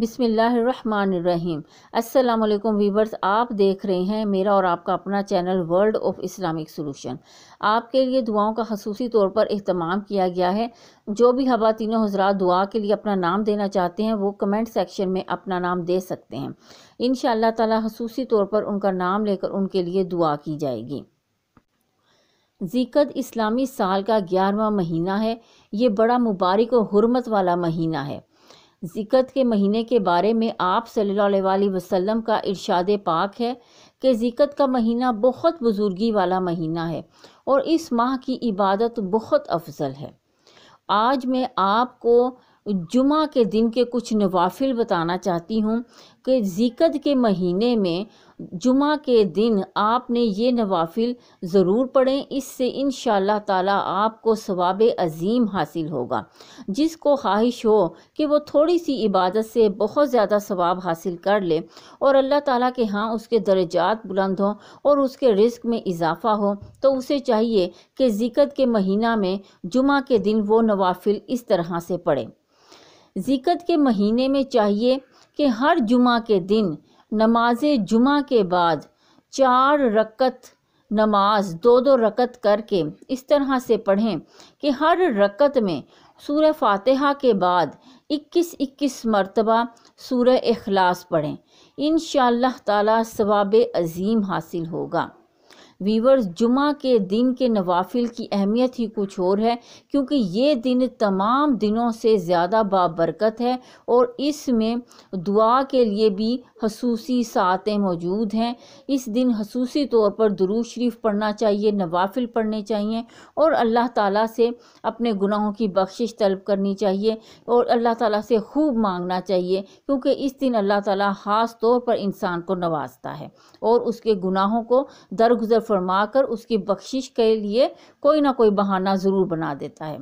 बिसमीम असलम वीवर्स आप देख रहे हैं मेरा और आपका अपना channel world of Islamic solution आपके लिए दुआओं का खसूसी तौर पर अहतमाम किया गया है जो भी खातिन हजरा दुआ के लिए अपना नाम देना चाहते हैं वो कमेंट सेक्शन में अपना नाम दे सकते हैं इन ताला खसूसी तौर पर उनका नाम लेकर उनके लिए दुआ की जाएगी ज़िकत इस्लामी साल का ग्यारहवा महीना है ये बड़ा मुबारक और हरमत वाला महीना है ज़िकत के महीने के बारे में आप सल्लल्लाहु अलैहि वसल्लम का इरशाद पाक है कि ज़िकत का महीना बहुत बुज़ुर्गी वाला महीना है और इस माह की इबादत बहुत अफजल है आज मैं आपको जुमा के दिन के कुछ नवाफिल बताना चाहती हूँ कि ज़िकत के महीने में जुमा के दिन आपने ये नवाफिल ज़रूर पढ़ें इससे इन ताला आपको सवाब अजीम हासिल होगा जिसको ख्वाहिश हो कि वो थोड़ी सी इबादत से बहुत ज़्यादा सवाब हासिल कर ले और अल्लाह ताला के यहाँ उसके दर्जात बुलंद हों और उसके रिस्क में इजाफ़ा हो तो उसे चाहिए कि ज़िकत के महीना में जुमा के दिन वो नवाफिल इस तरह से पढ़े ज़िकत के महीने में चाहिए कि हर जुमा के दिन नमाज जुमा के बाद चार रकत नमाज दो दो रकत करके इस तरह से पढ़ें कि हर रकत में सूर्य फातिहा के बाद 21-21 मरतबा सूर्य अखलास पढ़ें इन ताला सवाब अज़ीम हासिल होगा वीवर्स जुमा के दिन के नवाफिल की अहमियत ही कुछ और है क्योंकि ये दिन तमाम दिनों से ज़्यादा बाबरकत है और इसमें दुआ के लिए भी खसूसी सातें मौजूद हैं इस दिन खसूसी तौर पर दरूद शरीफ पढ़ना चाहिए नवाफिल पढ़ने चाहिए और अल्लाह ताला से अपने गुनाहों की बख्शिश तलब करनी चाहिए और अल्लाह ताला से खूब मांगना चाहिए क्योंकि इस दिन अल्लाह ताला ख़ास तौर पर इंसान को नवाजता है और उसके गुनाहों को दरगुजर फरमा कर उसकी बख्शिश के लिए कोई ना कोई बहाना ज़रूर बना देता है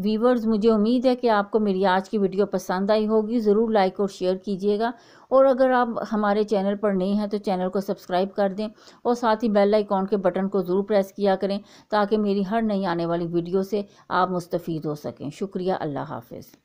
वीवर्स मुझे उम्मीद है कि आपको मेरी आज की वीडियो पसंद आई होगी ज़रूर लाइक और शेयर कीजिएगा और अगर आप हमारे चैनल पर नए हैं तो चैनल को सब्सक्राइब कर दें और साथ ही बेल आइकॉन के बटन को ज़रूर प्रेस किया करें ताकि मेरी हर नई आने वाली वीडियो से आप मुस्तफ हो सकें शुक्रिया अल्लाह हाफिज़